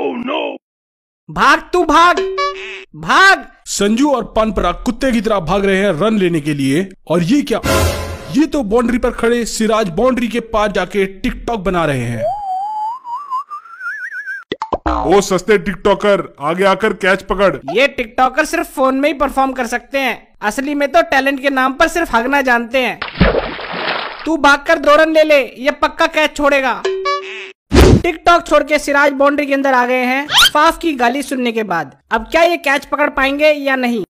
oh no! भाग तू भाग भाग संजू और पानपरा कुत्ते की तरह भाग रहे हैं रन लेने के लिए और ये क्या ये तो बाउंड्री पर खड़े सिराज बाउंड्री के पास जाके टिकटॉक बना रहे हैं ओ सस्ते टिकटॉकर आगे आकर कैच पकड़ ये टिकटॉकर सिर्फ फोन में ही परफॉर्म कर सकते हैं असली में तो टैलेंट के नाम पर सिर्फ हगना जानते हैं तू भाग कर दो रन ले ले ये पक्का कैच छोड़ेगा टिकटॉक छोड़ के सिराज बाउंड्री के अंदर आ गए हैं फाफ की गाली सुनने के बाद अब क्या ये कैच पकड़ पाएंगे या नहीं